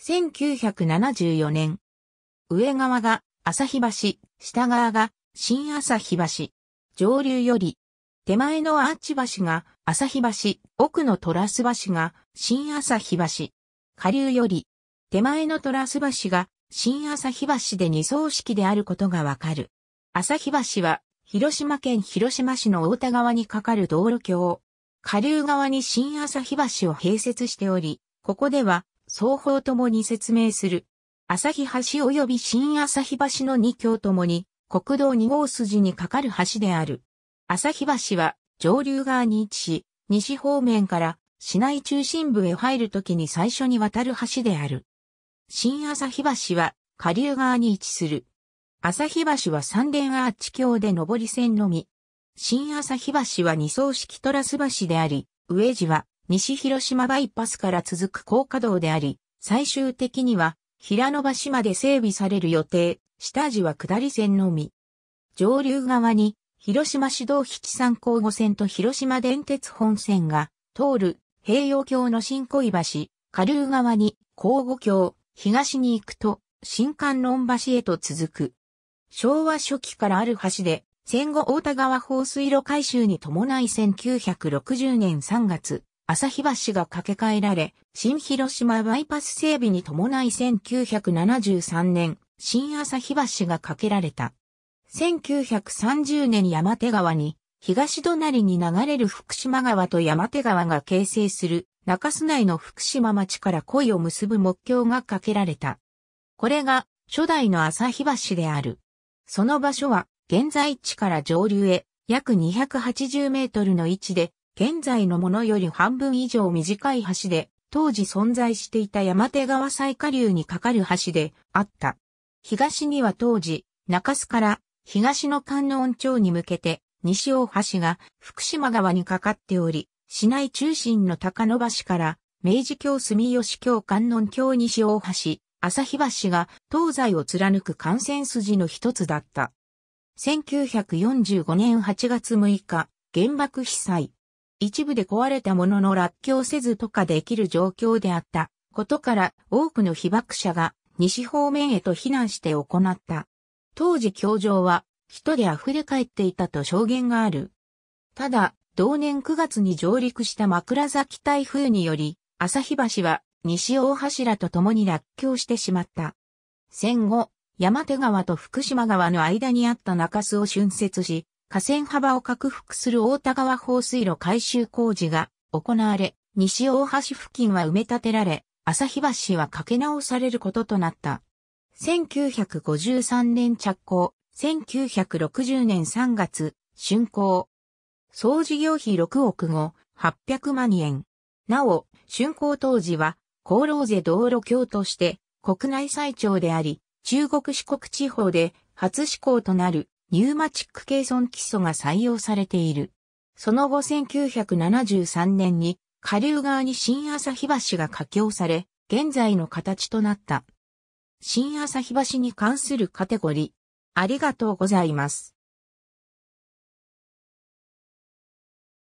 1974年。上側が日橋、下側が新日橋。上流より、手前のアーチ橋が日橋、奥のトラス橋が新日橋。下流より、手前のトラス橋が新日橋で二層式であることがわかる。日橋は、広島県広島市の大田川に架かる道路橋。下流側に新日橋を併設しており、ここでは双方ともに説明する。日橋及び新日橋の2橋ともに、国道2号筋にかかる橋である。日橋は上流側に位置し、西方面から市内中心部へ入るときに最初に渡る橋である。新日橋は下流側に位置する。日橋は三連アーチ橋で上り線のみ。新日橋は二層式トラス橋であり、上地は西広島バイパスから続く高架道であり、最終的には平野橋まで整備される予定、下地は下り線のみ。上流側に広島市道七三交互線と広島電鉄本線が通る平洋橋の新小井橋、下流側に交互橋、東に行くと新観音橋へと続く。昭和初期からある橋で、戦後大田川放水路改修に伴い1960年3月、朝日橋が架け替えられ、新広島バイパス整備に伴い1973年、新朝日橋が架けられた。1930年山手川に、東隣に流れる福島川と山手川が形成する中洲内の福島町から恋を結ぶ目標が架けられた。これが初代の朝日橋である。その場所は現在地から上流へ約280メートルの位置で現在のものより半分以上短い橋で、当時存在していた山手川最下流に架かる橋であった。東には当時、中洲から東の観音町に向けて、西大橋が福島川に架かっており、市内中心の高野橋から、明治橋住吉橋観音橋西大橋、日橋が東西を貫く幹線筋の一つだった。1945年8月6日、原爆被災。一部で壊れたものの落橋せずとかできる状況であったことから多くの被爆者が西方面へと避難して行った。当時教場は人で溢れ返っていたと証言がある。ただ、同年9月に上陸した枕崎台風により、日橋は西大柱と共に落橋してしまった。戦後、山手川と福島川の間にあった中洲を浚渫し、河川幅を拡幅する大田川放水路改修工事が行われ、西大橋付近は埋め立てられ、日橋は架け直されることとなった。1953年着工、1960年3月、竣工。総事業費6億後、800万円。なお、竣工当時は、高労税道路橋として、国内最長であり、中国四国地方で初施行となるニューマチック計算基礎が採用されている。その後1973年に下流側に新朝日橋が架橋され、現在の形となった。新朝日橋に関するカテゴリー。ありがとうございます。